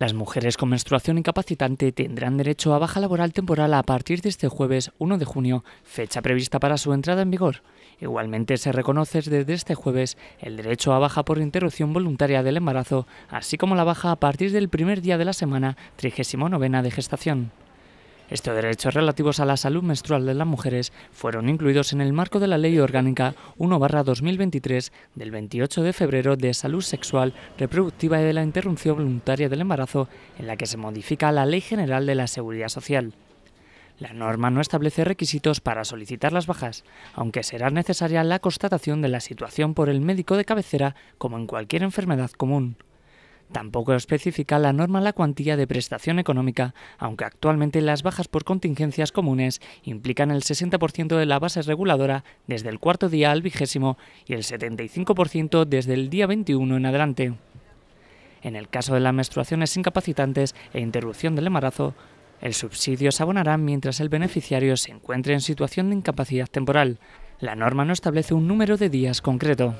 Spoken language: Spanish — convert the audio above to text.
Las mujeres con menstruación incapacitante tendrán derecho a baja laboral temporal a partir de este jueves 1 de junio, fecha prevista para su entrada en vigor. Igualmente se reconoce desde este jueves el derecho a baja por interrupción voluntaria del embarazo, así como la baja a partir del primer día de la semana 39 de gestación. Estos derechos relativos a la salud menstrual de las mujeres fueron incluidos en el marco de la Ley Orgánica 1-2023 del 28 de febrero de Salud Sexual, Reproductiva y de la Interrupción Voluntaria del Embarazo, en la que se modifica la Ley General de la Seguridad Social. La norma no establece requisitos para solicitar las bajas, aunque será necesaria la constatación de la situación por el médico de cabecera como en cualquier enfermedad común. Tampoco especifica la norma la cuantía de prestación económica, aunque actualmente las bajas por contingencias comunes implican el 60% de la base reguladora desde el cuarto día al vigésimo y el 75% desde el día 21 en adelante. En el caso de las menstruaciones incapacitantes e interrupción del embarazo, el subsidio se abonará mientras el beneficiario se encuentre en situación de incapacidad temporal. La norma no establece un número de días concreto.